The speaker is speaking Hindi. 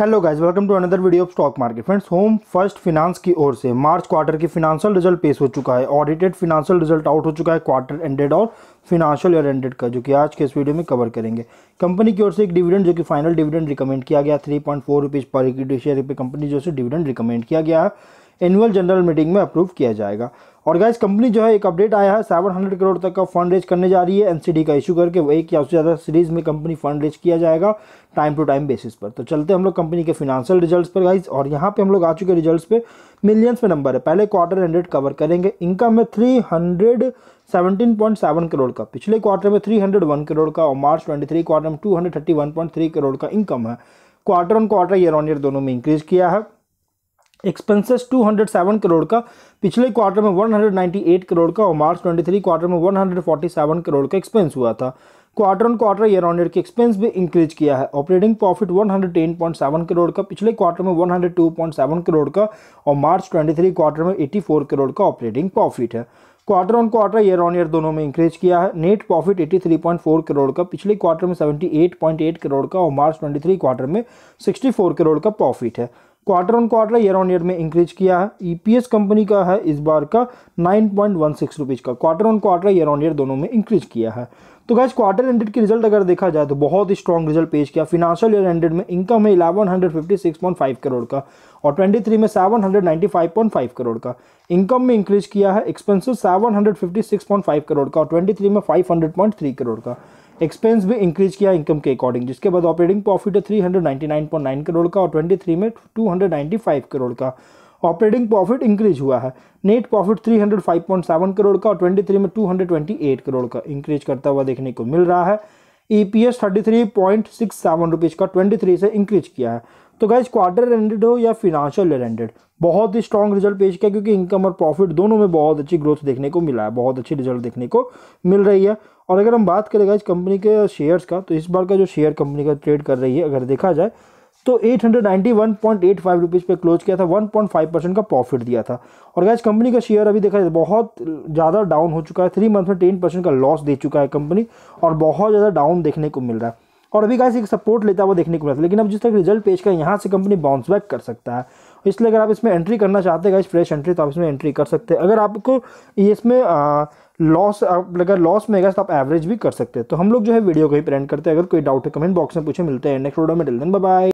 hello guys welcome to another video of stock market friends Home First Finance की ओर से मार्च क्वार्टर की फिनांशियल रिजल्ट पेश हो चुका है ऑडिटेड फिनांशियल रिजल्ट आउट हो चुका है क्वार्टर एंडेड और फिनांशियल ईयर एंडेड का जो कि आज के इस वीडियो में कवर करेंगे कंपनी की ओर से एक डिविडेंड जो कि फाइनल डिविडेंड रिकमेंड किया गया थ्री पॉइंट फोर रुपीज़ पर इक्विटी शेयर कंपनी जो है डिविडेंड रिकमेंड किया गया है एनुअल जनरल मीटिंग में अप्रूव किया जाएगा और गाइज कंपनी जो है एक अपडेट आया है सेवन हंड्रेड करोड़ तक का फंड रेज करने जा रही है एनसीडी का इशू करके वो एक या उससे ज़्यादा सीरीज में कंपनी फंड रेज किया जाएगा टाइम टू टाइम बेसिस पर तो चलते हम लोग कंपनी के फिनेंशियल रिजल्ट्स पर गाइज और यहाँ पे हम लोग आ चुके रिजल्ट्स पे मिलियंस में नंबर है पहले क्वार्टर हंड्रेड कवर करेंगे इनकम है three hundred seventeen point seven crore का पिछले क्वार्टर में थ्री हंड्रेड वन करोड़ का और मार्च ट्वेंटी थ्री क्वार्टर में two hundred thirty one point three crore का इनकम है quarter on quarter year on year दोनों में इंक्रीज किया है एक्सपेंसेस 207 करोड़ का पिछले क्वार्टर में 198 करोड़ का और मार्च 23 क्वार्टर में 147 करोड़ का एक्सपेंस हुआ था quarter on quarter year on year के एक्सपेंस भी इंक्रीज किया है ऑपरेटिंग प्रॉफिट 110.7 करोड़ का पिछले क्वार्टर में 102.7 करोड़ का और मार्च 23 क्वार्टर में 84 करोड़ का ऑपरेटिंग प्रॉफिट है quarter on quarter year on year दोनों में इंक्रीज किया है नेट प्रॉफिट 83.4 करोड़ का पिछले क्वार्टर में 78.8 करोड़ का और मार्च 23 क्वार्टर में 64 करोड़ का प्रॉफिट है quarter on quarter year on year में इंक्रीज किया है ईपीएस e कंपनी का है इस बार का nine point one six rupees का quarter on quarter year on year दोनों में इंक्रीज किया है तो गैस क्वार्टर एंडेड की रिजल्ट अगर देखा जाए तो बहुत ही स्ट्रॉन्ग रिजल्ट पेश किया फिनेंशियल ईयर एंडेड में इनकम है eleven hundred fifty six point five crore का और ट्वेंटी थ्री में seven hundred five point five crore का इनकम में इंक्रीज किया है expenses seven hundred fifty six point five crore का और ट्वेंटी थ्री में five hundred point three crore का एक्सपेंस भी इंक्रीज किया इनकम के अकॉर्डिंग जिसके बाद ऑपरेटिंग प्रॉफिट है नाइन करोड़ का और 23 में 295 करोड़ का ऑपरेटिंग प्रॉफिट इंक्रीज हुआ है नेट प्रॉफिट 305.7 करोड़ का और 23 में 228 करोड़ का इंक्रीज करता हुआ देखने को मिल रहा है E P S thirty three point six seven rupees का ट्वेंटी थ्री से इंक्रीज किया है तो गाइज क्वार्टर एंडेड हो या फिनेंशियल ईयर बहुत ही स्ट्रॉन्ग रिजल्ट पेश किया क्योंकि इनकम और प्रॉफिट दोनों में बहुत अच्छी ग्रोथ देखने को मिला है बहुत अच्छी रिजल्ट देखने को मिल रही है और अगर हम बात करें गाइज कंपनी के शेयर्स का तो इस बार का जो शेयर कंपनी का ट्रेड कर रही है अगर देखा जाए तो 891.85 रुपीस पे क्लोज किया था 1.5 परसेंट का प्रॉफिट दिया था और गैस कंपनी का शेयर अभी देखा बहुत ज़्यादा डाउन हो चुका है थ्री मंथ में टेन परसेंट का लॉस दे चुका है कंपनी और बहुत ज़्यादा डाउन देखने को मिल रहा है और अभी गैस एक सपोर्ट लेता हुआ देखने को मिला था लेकिन अब जिस तक रिजल्ट पेश का यहाँ से कंपनी बाउंस बैक कर सकता है इसलिए अगर आप इसमें एंट्री करना चाहते हैं गाइस फ्रेश एंट्री तो आप इसमें एंट्री कर सकते हैं अगर आपको इसमें लॉस अगर लॉस में गए तो आप एवरेज भी कर सकते हैं तो हम लोग जो है वीडियो को ही प्रेंट करते हैं अगर कोई डाउट है कमेंट बॉक्स में पूछे मिलते हैं नेक्स्ट वीडियो में टिल बाय